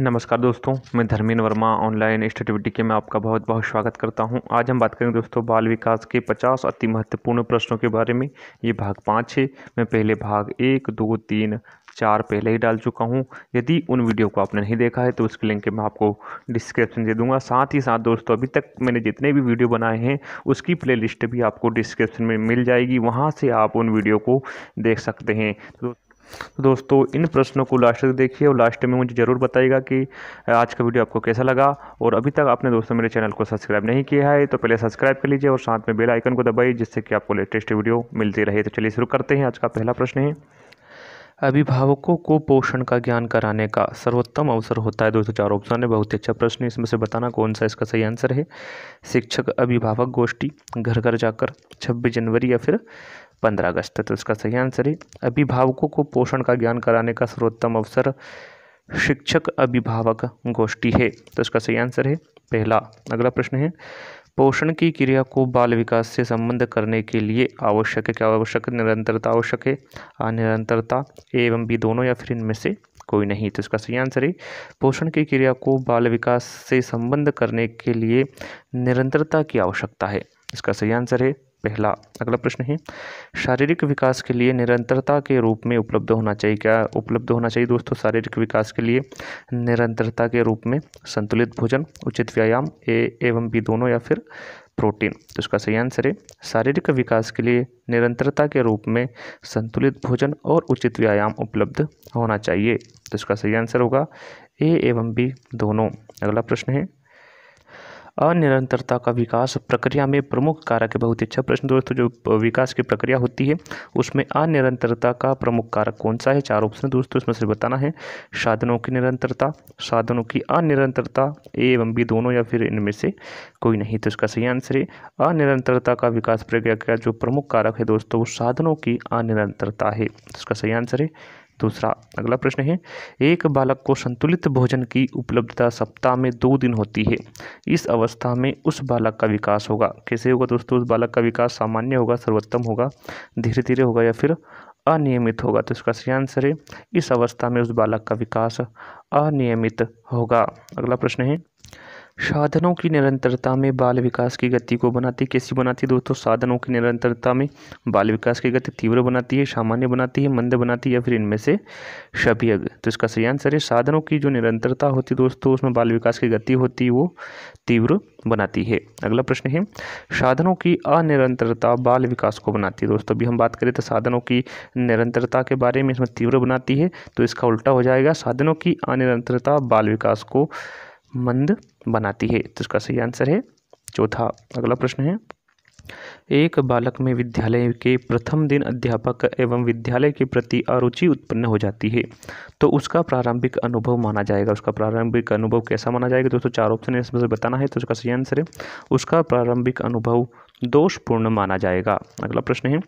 नमस्कार दोस्तों मैं धर्मेंद्र वर्मा ऑनलाइन स्टेटिविटी के में आपका बहुत बहुत स्वागत करता हूं आज हम बात करेंगे दोस्तों बाल विकास के 50 अति महत्वपूर्ण प्रश्नों के बारे में ये भाग पाँच है मैं पहले भाग एक दो तीन चार पहले ही डाल चुका हूं यदि उन वीडियो को आपने नहीं देखा है तो उसके लिंक मैं आपको डिस्क्रिप्शन दे दूंगा साथ ही साथ दोस्तों अभी तक मैंने जितने भी वीडियो बनाए हैं उसकी प्लेलिस्ट भी आपको डिस्क्रिप्शन में मिल जाएगी वहाँ से आप उन वीडियो को देख सकते हैं तो तो दोस्तों इन प्रश्नों को लास्ट तक देखिए और लास्ट में मुझे ज़रूर बताइएगा कि आज का वीडियो आपको कैसा लगा और अभी तक आपने दोस्तों मेरे चैनल को सब्सक्राइब नहीं किया है तो पहले सब्सक्राइब कर लीजिए और साथ में बेल आइकन को दबाइए जिससे कि आपको लेटेस्ट वीडियो मिलती रहे तो चलिए शुरू करते हैं आज का पहला प्रश्न है अभिभावकों को पोषण का ज्ञान कराने का सर्वोत्तम अवसर होता है दोस्तों चार ऑप्शन है बहुत ही अच्छा प्रश्न है इसमें से बताना कौन सा इसका सही आंसर है शिक्षक अभिभावक गोष्ठी घर घर जाकर 26 जनवरी या फिर पंद्रह अगस्त तो इसका सही आंसर है अभिभावकों को पोषण का ज्ञान कराने का सर्वोत्तम अवसर शिक्षक अभिभावक गोष्ठी है तो इसका सही आंसर है पहला अगला प्रश्न है पोषण की क्रिया को बाल विकास से संबंध करने के लिए आवश्यक है क्या आवश्यक निरंतरता आवश्यक है अनिरंतरता एवं भी दोनों या फिर इनमें से कोई नहीं तो इसका सही आंसर है पोषण की क्रिया को बाल विकास से संबंध करने के लिए निरंतरता की आवश्यकता है इसका सही आंसर है पहला अगला प्रश्न है शारीरिक विकास के लिए निरंतरता के रूप में उपलब्ध होना चाहिए क्या उपलब्ध होना चाहिए दोस्तों शारीरिक विकास के लिए निरंतरता के रूप में संतुलित भोजन उचित व्यायाम ए एवं बी दोनों या फिर प्रोटीन तो इसका सही आंसर है शारीरिक विकास के लिए निरंतरता के रूप में संतुलित भोजन और उचित व्यायाम उपलब्ध होना चाहिए तो इसका सही आंसर होगा ए एवं बी दोनों अगला प्रश्न है अनिरंतरता का विकास प्रक्रिया में प्रमुख कारक है बहुत ही अच्छा प्रश्न दोस्तों जो विकास की प्रक्रिया होती है उसमें अनिरंतरता का प्रमुख कारक कौन सा है चार ऑप्शन दोस्तों इसमें से बताना है साधनों की निरंतरता साधनों की अनिरंतरता ए एवं बी दोनों या फिर इनमें से कोई नहीं तो इसका सही आंसर है अनिरंतरता का विकास प्रक्रिया का जो प्रमुख कारक है दोस्तों वो साधनों की अनिरंतरता है तो इसका सही आंसर है दूसरा अगला प्रश्न है एक बालक को संतुलित भोजन की उपलब्धता सप्ताह में दो दिन होती है इस अवस्था में उस बालक का विकास होगा कैसे होगा दोस्तों उस बालक का विकास सामान्य होगा सर्वोत्तम होगा धीरे धीरे होगा या फिर अनियमित होगा तो इसका सही आंसर है इस अवस्था में उस बालक का विकास अनियमित होगा अगला प्रश्न है साधनों की निरंतरता में बाल विकास की गति को बनाती कैसी बनाती है दोस्तों साधनों की निरंतरता में बाल विकास की गति तीव्र बनाती है सामान्य बनाती है मंद बनाती है या फिर इनमें से सभी अग तो इसका सही आंसर है साधनों की जो निरंतरता होती है दोस्तों उसमें बाल विकास की गति होती है वो तीव्र बनाती है अगला प्रश्न है साधनों की अनिरंतरता बाल विकास को बनाती है दोस्तों अभी हम बात करें तो साधनों की निरंतरता के बारे में इसमें तीव्र बनाती है तो इसका उल्टा हो जाएगा साधनों की अनिरंतरता बाल विकास को मंद बनाती है तो इसका सही आंसर है चौथा अगला प्रश्न है एक बालक में विद्यालय के प्रथम दिन अध्यापक एवं विद्यालय के प्रति अरुचि उत्पन्न हो जाती है तो उसका प्रारंभिक अनुभव माना जाएगा उसका प्रारंभिक अनुभव कैसा माना जाएगा दोस्तों चार ऑप्शन है इसमें से बताना है तो उसका सही आंसर है उसका प्रारंभिक अनुभव दोषपूर्ण माना जाएगा अगला प्रश्न है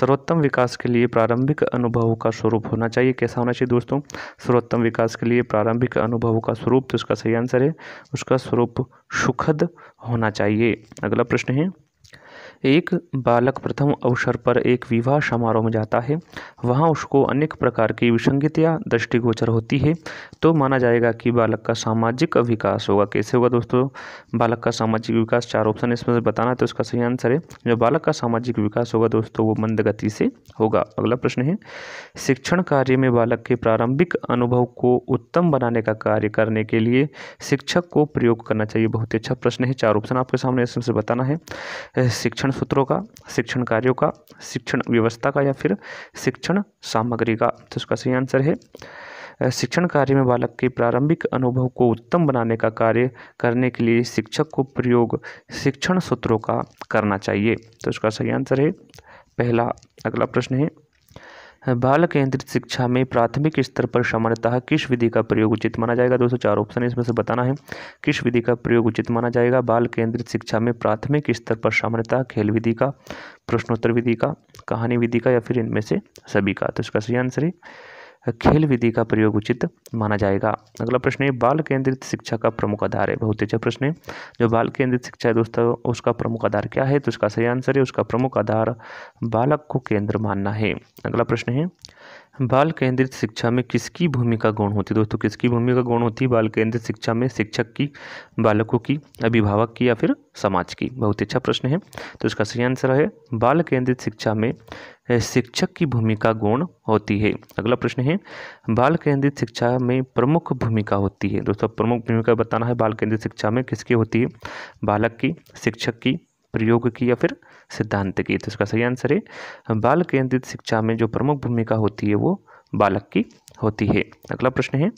सर्वोत्तम विकास के लिए प्रारंभिक अनुभव का स्वरूप होना चाहिए कैसा होना चाहिए दोस्तों सर्वोत्तम विकास के लिए प्रारंभिक अनुभव का स्वरूप तो उसका सही आंसर है उसका स्वरूप सुखद होना चाहिए अगला प्रश्न है एक बालक प्रथम अवसर पर एक विवाह समारोह में जाता है वहाँ उसको अनेक प्रकार की विसंगतियाँ दृष्टिगोचर होती है तो माना जाएगा कि बालक का सामाजिक विकास होगा कैसे होगा दोस्तों बालक का सामाजिक विकास चार ऑप्शन इसमें से बताना है तो उसका सही आंसर है जो बालक का सामाजिक विकास होगा दोस्तों वो मंद गति से होगा अगला प्रश्न है शिक्षण कार्य में बालक के प्रारंभिक अनुभव को उत्तम बनाने का कार्य करने के लिए शिक्षक को प्रयोग करना चाहिए बहुत ही अच्छा प्रश्न है चार ऑप्शन आपके सामने इसमें से बताना है शिक्षण शिक्षण सूत्रों का शिक्षण कार्यों का शिक्षण व्यवस्था का या फिर शिक्षण सामग्री का तो इसका सही आंसर है शिक्षण कार्य में बालक के प्रारंभिक अनुभव को उत्तम बनाने का कार्य करने के लिए शिक्षक को प्रयोग शिक्षण सूत्रों का करना चाहिए तो इसका सही आंसर है पहला अगला प्रश्न है बाल केंद्रित शिक्षा में प्राथमिक स्तर पर सामान्यतः किस विधि का प्रयोग उचित माना जाएगा दोस्तों चार ऑप्शन है इसमें से बताना है किस विधि का प्रयोग उचित माना जाएगा बाल केंद्रित शिक्षा में प्राथमिक स्तर पर सामान्यतः खेल विधि का प्रश्नोत्तर विधि का कहानी विधि का या फिर इनमें से सभी का तो इसका सही आंसर है खेल विधि का प्रयोग उचित माना जाएगा अगला प्रश्न है बाल केंद्रित शिक्षा का प्रमुख आधार है बहुत अच्छा प्रश्न है जो बाल केंद्रित शिक्षा है दोस्तों उसका प्रमुख आधार क्या है तो उसका सही आंसर है उसका प्रमुख आधार बालक को केंद्र मानना है अगला प्रश्न है बाल केंद्रित शिक्षा में किसकी भूमिका गौण होती है दोस्तों किसकी भूमिका गौण होती है बाल केंद्रित शिक्षा में शिक्षक की बालकों की अभिभावक की या फिर समाज की बहुत अच्छा प्रश्न है तो इसका सही आंसर है बाल केंद्रित शिक्षा में शिक्षक की भूमिका गौण होती है अगला प्रश्न है बाल केंद्रित शिक्षा में प्रमुख भूमिका होती है दोस्तों प्रमुख भूमिका बताना है बाल केंद्रित शिक्षा में किसकी होती है बालक की शिक्षक की प्रयोग की या फिर सिद्धांत की तो इसका सही आंसर है बाल केंद्रित शिक्षा में जो प्रमुख भूमिका होती है वो बालक की होती है अगला प्रश्न है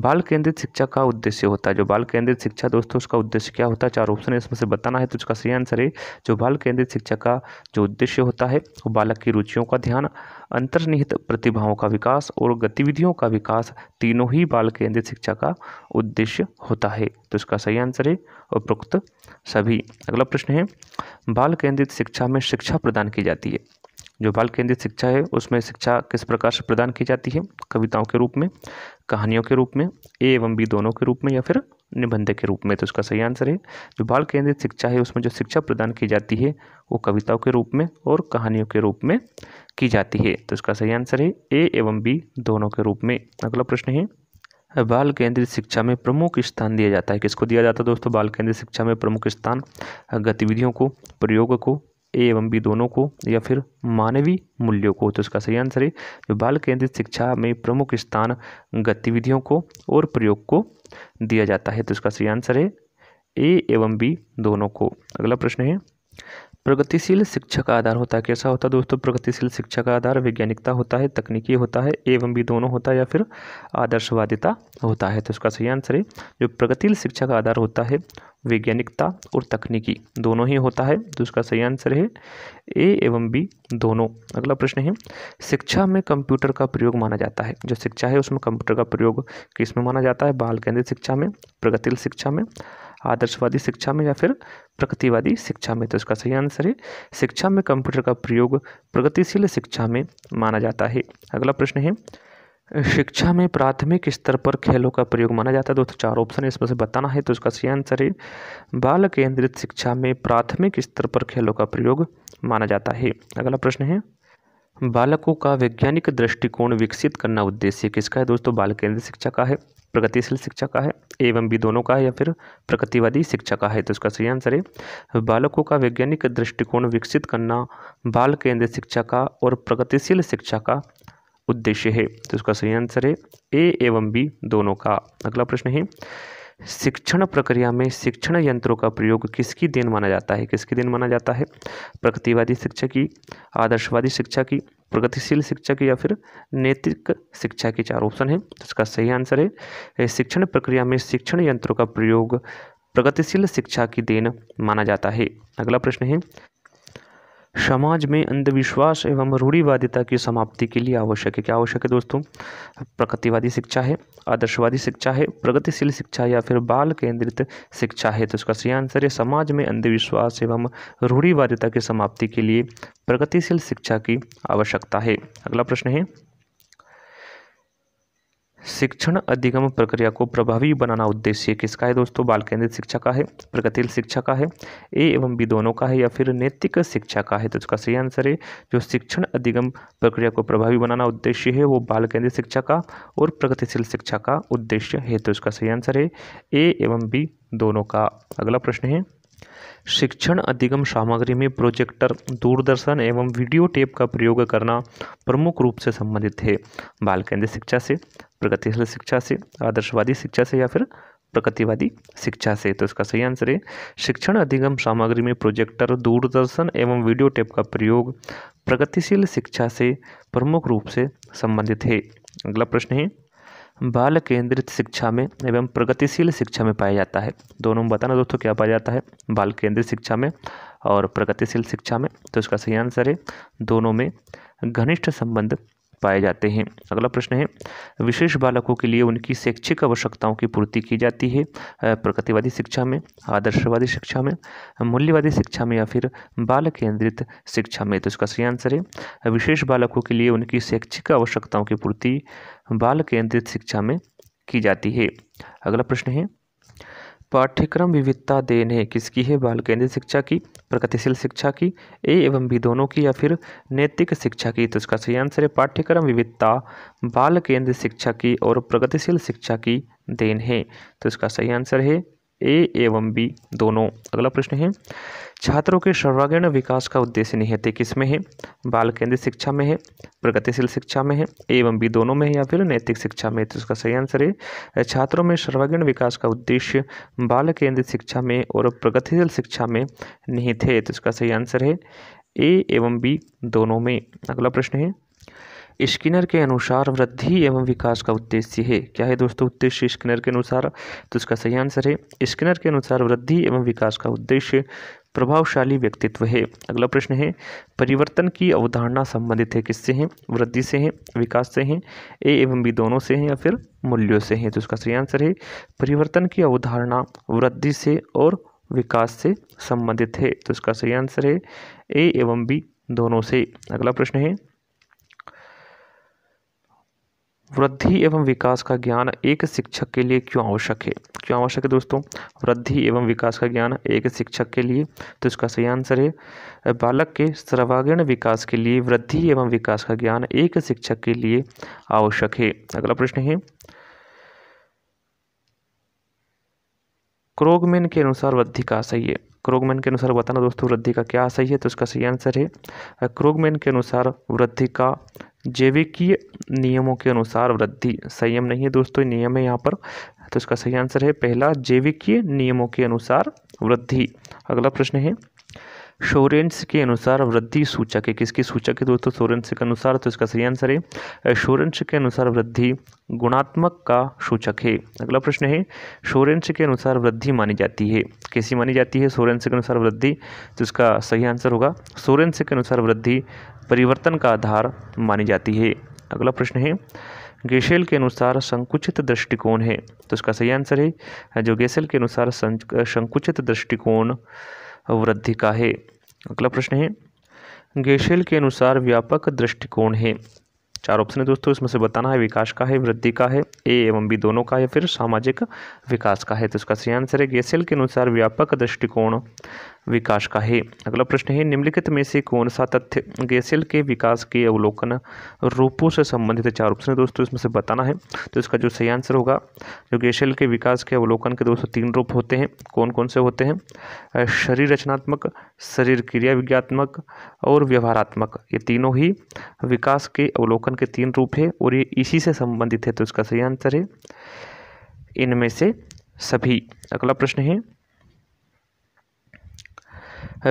बाल केंद्रित शिक्षा का उद्देश्य होता है जो बाल केंद्रित शिक्षा दोस्तों उसका उद्देश्य क्या होता है चार ऑप्शन है इसमें से बताना है तो उसका सही आंसर है जो बाल केंद्रित शिक्षा का जो उद्देश्य होता है वो बालक की रुचियों का ध्यान अंतर्निहित प्रतिभाओं का विकास और गतिविधियों का विकास तीनों ही बाल केंद्रित शिक्षा का उद्देश्य होता है तो इसका सही आंसर है उपरोक्त सभी अगला प्रश्न है बाल केंद्रित शिक्षा में शिक्षा प्रदान की जाती है जो बाल केंद्रित शिक्षा है उसमें शिक्षा किस प्रकार से प्रदान की जाती है कविताओं के रूप में कहानियों के रूप में ए एवं बी दोनों के रूप में या फिर निबंध के रूप में तो उसका सही आंसर है जो बाल केंद्रित शिक्षा है उसमें जो शिक्षा प्रदान की जाती है वो कविताओं के रूप में और कहानियों के रूप में की जाती है तो इसका सही आंसर है ए एवं बी दोनों के रूप में अगला प्रश्न है बाल केंद्रित शिक्षा में प्रमुख स्थान दिया जाता है किसको दिया जाता है दोस्तों बाल केंद्रित शिक्षा में प्रमुख स्थान गतिविधियों को प्रयोग को ए एवं बी दोनों को या फिर मानवीय मूल्यों को तो इसका सही आंसर है जो बाल केंद्रित शिक्षा में प्रमुख स्थान गतिविधियों को और प्रयोग को दिया जाता है तो इसका सही आंसर है ए एवं बी दोनों को अगला प्रश्न है प्रगतिशील शिक्षा का आधार होता है कैसा होता है दोस्तों प्रगतिशील शिक्षा का आधार वैज्ञानिकता होता है तकनीकी होता है एवं भी दोनों होता है या फिर आदर्शवादिता होता है तो इसका सही आंसर है जो प्रगतिशील शिक्षा का आधार होता है वैज्ञानिकता और तकनीकी दोनों ही होता है तो इसका सही आंसर है ए एवं बी दोनों अगला प्रश्न है शिक्षा में कंप्यूटर का प्रयोग माना जाता है जो शिक्षा है उसमें कंप्यूटर का प्रयोग किस में माना जाता है बाल केंद्रित शिक्षा में प्रगतिशील शिक्षा में आदर्शवादी शिक्षा में या फिर प्रगतिवादी शिक्षा में तो इसका सही आंसर है शिक्षा में कंप्यूटर का प्रयोग प्रगतिशील शिक्षा में माना जाता है अगला प्रश्न है शिक्षा में प्राथमिक स्तर पर खेलों का प्रयोग माना जाता है दोस्तों चार ऑप्शन है इसमें से बताना है तो इसका सही आंसर है बाल केंद्रित शिक्षा में प्राथमिक स्तर पर खेलों का प्रयोग माना जाता है अगला प्रश्न है बालकों का वैज्ञानिक दृष्टिकोण विकसित करना उद्देश्य किसका है दोस्तों बाल केंद्रित शिक्षा का है प्रगतिशील शिक्षा का है एवं बी दोनों का है या फिर प्रगतिवादी शिक्षा का है तो इसका सही आंसर है बालकों का वैज्ञानिक दृष्टिकोण विकसित करना बाल केंद्रित शिक्षा का और प्रगतिशील शिक्षा का उद्देश्य है तो इसका सही आंसर है ए एवं बी दोनों का अगला प्रश्न है शिक्षण प्रक्रिया में शिक्षण यंत्रों का प्रयोग किसकी देन माना जाता है किसकी देन माना जाता है प्रगतिवादी शिक्षा की आदर्शवादी शिक्षा की प्रगतिशील शिक्षा की या फिर नैतिक शिक्षा के चार ऑप्शन है तो इसका सही आंसर है शिक्षण प्रक्रिया में शिक्षण यंत्रों का प्रयोग प्रगतिशील शिक्षा की देन माना जाता है अगला प्रश्न है समाज में अंधविश्वास एवं रूढ़िवादिता की समाप्ति के लिए आवश्यक है क्या आवश्यक है दोस्तों प्रकृतिवादी शिक्षा है आदर्शवादी शिक्षा है प्रगतिशील शिक्षा या फिर बाल केंद्रित शिक्षा है तो इसका सही आंसर है समाज में अंधविश्वास एवं रूढ़िवादिता की समाप्ति के लिए प्रगतिशील शिक्षा की आवश्यकता है अगला प्रश्न है शिक्षण अधिगम प्रक्रिया को प्रभावी बनाना उद्देश्य किसका है दोस्तों बाल केंद्रित शिक्षा का है प्रगतिशील शिक्षा का है ए एवं बी दोनों का है या फिर नैतिक शिक्षा का है तो इसका सही आंसर है जो शिक्षण अधिगम प्रक्रिया को प्रभावी बनाना उद्देश्य है वो बाल केंद्रित शिक्षा का और प्रगतिशील शिक्षा का उद्देश्य है तो इसका सही आंसर है ए एवं बी दोनों का अगला प्रश्न है शिक्षण अधिगम सामग्री में प्रोजेक्टर दूरदर्शन एवं वीडियो टेप का प्रयोग करना प्रमुख रूप से संबंधित है बाल केंद्रीय शिक्षा से प्रगतिशील शिक्षा से आदर्शवादी शिक्षा से या फिर प्रकृतिवादी शिक्षा से तो इसका सही आंसर है शिक्षण अधिगम सामग्री में प्रोजेक्टर दूरदर्शन एवं वीडियो टेप का प्रयोग प्रगतिशील शिक्षा से प्रमुख रूप से संबंधित है अगला प्रश्न है बाल केंद्रित शिक्षा में एवं प्रगतिशील शिक्षा में पाया जाता है दोनों में बताना दोस्तों क्या पाया जाता है बाल केंद्रित शिक्षा में और प्रगतिशील शिक्षा में तो इसका सही आंसर है दोनों में घनिष्ठ संबंध पाए जाते हैं अगला प्रश्न है विशेष बालकों के लिए उनकी शैक्षिक आवश्यकताओं की पूर्ति की जाती है प्रकृतिवादी शिक्षा में आदर्शवादी शिक्षा में मूल्यवादी शिक्षा में या फिर बाल केंद्रित शिक्षा में तो इसका सही आंसर है विशेष बालकों के लिए उनकी शैक्षिक आवश्यकताओं की पूर्ति बाल केंद्रित शिक्षा में की जाती है अगला प्रश्न है पाठ्यक्रम विविधता देन है किसकी है बाल केंद्रित शिक्षा की प्रगतिशील शिक्षा की ए एवं बी दोनों की या फिर नैतिक शिक्षा की तो इसका सही आंसर है पाठ्यक्रम विविधता बाल केंद्रित शिक्षा की और प्रगतिशील शिक्षा की देन है तो इसका सही आंसर है ए एवं बी दोनों अगला प्रश्न है छात्रों के सर्वागीण विकास का उद्देश्य निहित किस में है बाल केंद्रित शिक्षा में है प्रगतिशील शिक्षा में है एवं बी दोनों में है या फिर नैतिक शिक्षा में तो इसका सही आंसर है छात्रों में सर्वागीण विकास का उद्देश्य बाल केंद्रित शिक्षा में और प्रगतिशील शिक्षा में निहित है तो इसका सही आंसर है ए एवं बी दोनों में अगला प्रश्न है स्किनर के अनुसार वृद्धि एवं विकास का उद्देश्य है क्या है दोस्तों उद्देश्य स्किनर के अनुसार तो इसका सही आंसर है स्किनर के अनुसार वृद्धि एवं विकास का उद्देश्य प्रभावशाली व्यक्तित्व है अगला प्रश्न है परिवर्तन की अवधारणा संबंधित है किससे हैं वृद्धि से है विकास से हैं ए एवं बी दोनों से हैं या फिर मूल्यों से हैं तो इसका सही आंसर है परिवर्तन की अवधारणा वृद्धि से और विकास से संबंधित है तो इसका सही आंसर है ए एवं बी दोनों से अगला प्रश्न है वृद्धि एवं विकास का ज्ञान एक शिक्षक के लिए क्यों आवश्यक है क्यों आवश्यक है दोस्तों वृद्धि एवं विकास का ज्ञान एक शिक्षक के लिए तो इसका सही आंसर है बालक के सर्वागीण विकास के लिए वृद्धि एवं विकास का ज्ञान एक शिक्षक के लिए आवश्यक है अगला प्रश्न है क्रोगमेन के अनुसार वृद्धि का सही है क्रोगमेन के अनुसार बताना दोस्तों वृद्धि का क्या सही है तो इसका सही आंसर है क्रोगमेन के अनुसार वृद्धि का जैविकीय नियमों के अनुसार वृद्धि संयम नहीं है दोस्तों नियम है यहाँ पर तो इसका सही आंसर है पहला जैविकीय नियमों के अनुसार वृद्धि अगला प्रश्न है शोरेंस के अनुसार वृद्धि सूचक है किसकी सूचक है दोस्तों शोरेंस के अनुसार तो इसका सही आंसर है शोरेंस के अनुसार वृद्धि गुणात्मक का सूचक है अगला प्रश्न है शोरेंस के अनुसार वृद्धि मानी जाती है कैसी मानी जाती है शोरेंस के अनुसार वृद्धि तो इसका सही आंसर होगा शोरेंस के अनुसार वृद्धि परिवर्तन का आधार मानी जाती है अगला प्रश्न है गेशेल के अनुसार संकुचित दृष्टिकोण है तो इसका सही आंसर है जो गेशेल के अनुसार संकुचित दृष्टिकोण वृद्धि का है अगला प्रश्न है गेशेल के अनुसार व्यापक दृष्टिकोण है चार ऑप्शन है दोस्तों इसमें से बताना है विकास का है वृद्धि का है ए एवं बी दोनों का है फिर सामाजिक विकास का है तो इसका सही आंसर है गेसेल के अनुसार व्यापक दृष्टिकोण विकास का है अगला प्रश्न है निम्नलिखित में से कौन सा तथ्य गेसेल के विकास के अवलोकन रूपों से संबंधित चार ऑप्शन है दोस्तों इसमें से बताना है तो इसका जो सही आंसर होगा जो गेसेल के विकास के अवलोकन के दोस्तों तीन रूप होते हैं कौन कौन से होते हैं शरीर रचनात्मक शरीर क्रिया विज्ञात्मक और व्यवहारात्मक ये तीनों ही विकास के अवलोकन अवलोकन के तीन रूप है और ये इसी से संबंधित है तो इसका सही आंसर है इनमें से सभी अगला प्रश्न है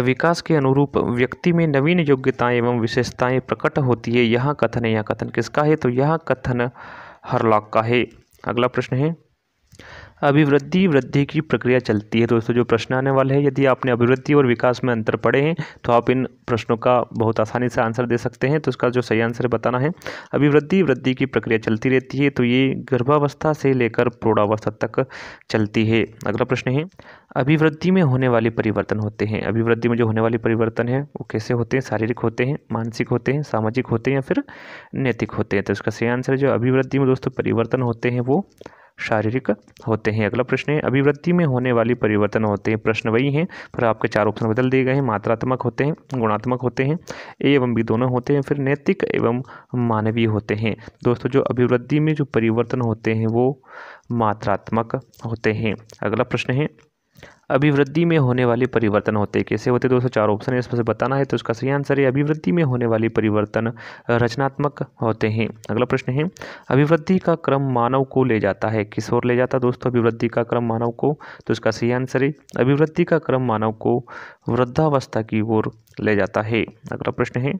विकास के अनुरूप व्यक्ति में नवीन योग्यताएं एवं विशेषताएं प्रकट होती है यह कथन है यह कथन किसका है तो यह कथन हरलॉक का है अगला प्रश्न है अभिवृद्धि वृद्धि की प्रक्रिया चलती है दोस्तों जो प्रश्न आने वाले हैं यदि आपने अभिवृद्धि और विकास में अंतर पड़े हैं तो आप इन प्रश्नों का बहुत आसानी से आंसर दे सकते हैं तो उसका जो सही आंसर बताना है अभिवृद्धि वृद्धि की प्रक्रिया चलती रहती है तो ये गर्भावस्था से लेकर प्रौढ़ावस्था तक चलती है अगला प्रश्न है अभिवृद्धि में होने वाले परिवर्तन होते हैं अभिवृद्धि में जो होने वाले परिवर्तन हैं वो कैसे होते हैं शारीरिक होते हैं मानसिक होते हैं सामाजिक होते हैं या फिर नैतिक होते हैं तो इसका सही आंसर जो अभिवृद्धि में दोस्तों परिवर्तन होते हैं वो शारीरिक होते हैं अगला प्रश्न है अभिवृत्ति में होने वाली परिवर्तन होते हैं प्रश्न वही हैं पर आपके चार ऑप्शन बदल दिए गए हैं मात्रात्मक होते हैं गुणात्मक होते हैं ए एवं बी दोनों होते हैं फिर नैतिक एवं मानवीय होते हैं दोस्तों जो अभिवृद्धि में जो परिवर्तन होते हैं वो मात्रात्मक होते हैं अगला प्रश्न है अभिवृद्धि में होने वाले परिवर्तन होते हैं कैसे होते दोस्तों चार ऑप्शन है इसमें से बताना है तो उसका सही आंसर है अभिवृद्धि में होने वाले परिवर्तन रचनात्मक होते हैं अगला प्रश्न है अभिवृद्धि का क्रम मानव को ले जाता है किस ओर ले जाता है दोस्तों अभिवृद्धि का क्रम मानव को तो इसका सही आंसर है अभिवृद्धि का क्रम मानव को वृद्धावस्था की ओर ले जाता है अगला प्रश्न है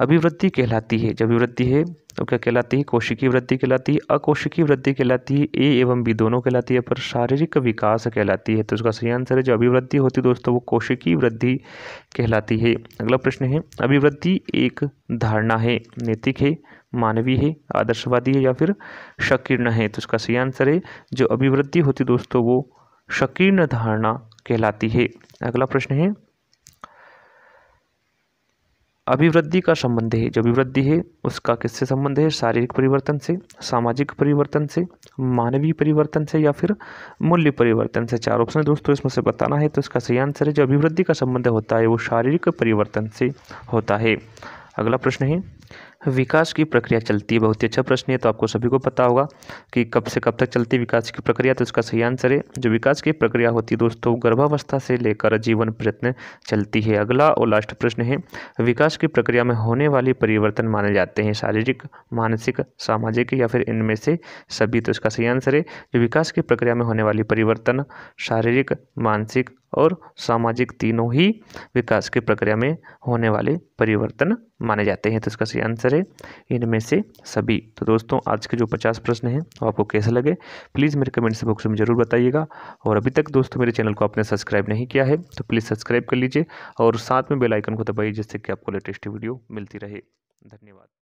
अभिवृद्धि कहलाती है जब अभिवृद्धि है तो क्या कहलाती है कोशिकी वृद्धि कहलाती है अकोशिकी वृद्धि कहलाती है ए एवं बी दोनों कहलाती है पर शारीरिक विकास कहलाती है तो उसका सही आंसर है जो अभिवृद्धि होती है दोस्तों वो कोशिकी वृद्धि कहलाती है अगला प्रश्न है अभिवृद्धि एक धारणा है नैतिक है मानवीय है आदर्शवादी है या फिर शकीर्ण है तो उसका सही आंसर है जो अभिवृद्धि होती दोस्तों वो शकीर्ण धारणा कहलाती है अगला प्रश्न है अभिवृद्धि का संबंध है जो अभिवृद्धि है उसका किससे संबंध है शारीरिक परिवर्तन से सामाजिक परिवर्तन से मानवीय परिवर्तन से या फिर मूल्य परिवर्तन से चार ऑप्शन है दोस्तों इसमें से बताना है तो इसका सही आंसर है जो अभिवृद्धि का संबंध होता है वो शारीरिक परिवर्तन से होता है अगला प्रश्न है विकास की प्रक्रिया चलती है बहुत ही अच्छा प्रश्न है तो आपको सभी को पता होगा कि कब से कब तक चलती है विकास की प्रक्रिया तो इसका सही आंसर है जो विकास की प्रक्रिया होती है दोस्तों गर्भावस्था से लेकर जीवन प्रयत्न चलती है अगला और लास्ट प्रश्न है विकास की प्रक्रिया में होने वाले परिवर्तन माने जाते हैं शारीरिक मानसिक सामाजिक या फिर इनमें से सभी तो इसका सही आंसर है जो विकास की प्रक्रिया में होने वाले परिवर्तन शारीरिक मानसिक और सामाजिक तीनों ही विकास की प्रक्रिया में होने वाले परिवर्तन माने जाते हैं तो इसका सही आंसर करें इनमें से सभी तो दोस्तों आज के जो पचास प्रश्न हैं वो आपको कैसे लगे प्लीज़ मेरे कमेंट्स बॉक्स में ज़रूर बताइएगा और अभी तक दोस्तों मेरे चैनल को आपने सब्सक्राइब नहीं किया है तो प्लीज़ सब्सक्राइब कर लीजिए और साथ में बेलाइकन को दबाइए जिससे कि आपको लेटेस्ट वीडियो मिलती रहे धन्यवाद